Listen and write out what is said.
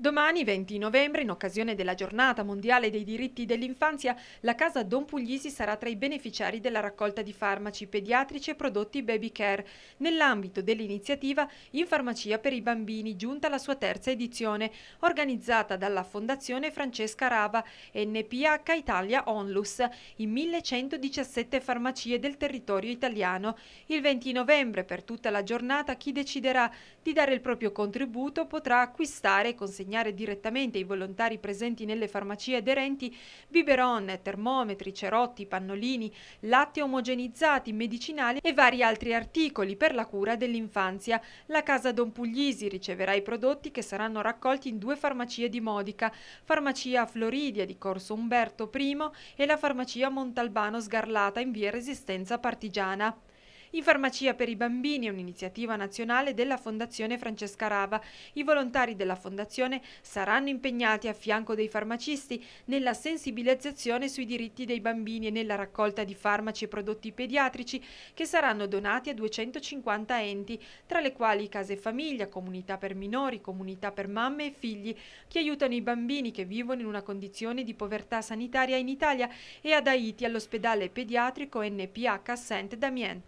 Domani 20 novembre, in occasione della giornata mondiale dei diritti dell'infanzia, la casa Don Puglisi sarà tra i beneficiari della raccolta di farmaci pediatrici e prodotti baby care nell'ambito dell'iniziativa In farmacia per i bambini, giunta alla sua terza edizione, organizzata dalla Fondazione Francesca Rava, NPH Italia Onlus, in 1117 farmacie del territorio italiano. Il 20 novembre, per tutta la giornata, chi deciderà di dare il proprio contributo potrà acquistare e consegnare consegnare direttamente ai volontari presenti nelle farmacie aderenti biberon, termometri, cerotti, pannolini, latte omogenizzati, medicinali e vari altri articoli per la cura dell'infanzia. La Casa Don Puglisi riceverà i prodotti che saranno raccolti in due farmacie di Modica, farmacia Floridia di Corso Umberto I e la farmacia Montalbano Sgarlata in via Resistenza Partigiana. In farmacia per i bambini è un'iniziativa nazionale della Fondazione Francesca Rava. I volontari della Fondazione saranno impegnati a fianco dei farmacisti nella sensibilizzazione sui diritti dei bambini e nella raccolta di farmaci e prodotti pediatrici che saranno donati a 250 enti, tra le quali case famiglia, comunità per minori, comunità per mamme e figli, che aiutano i bambini che vivono in una condizione di povertà sanitaria in Italia e ad Haiti all'ospedale pediatrico NPH Saint-Damien.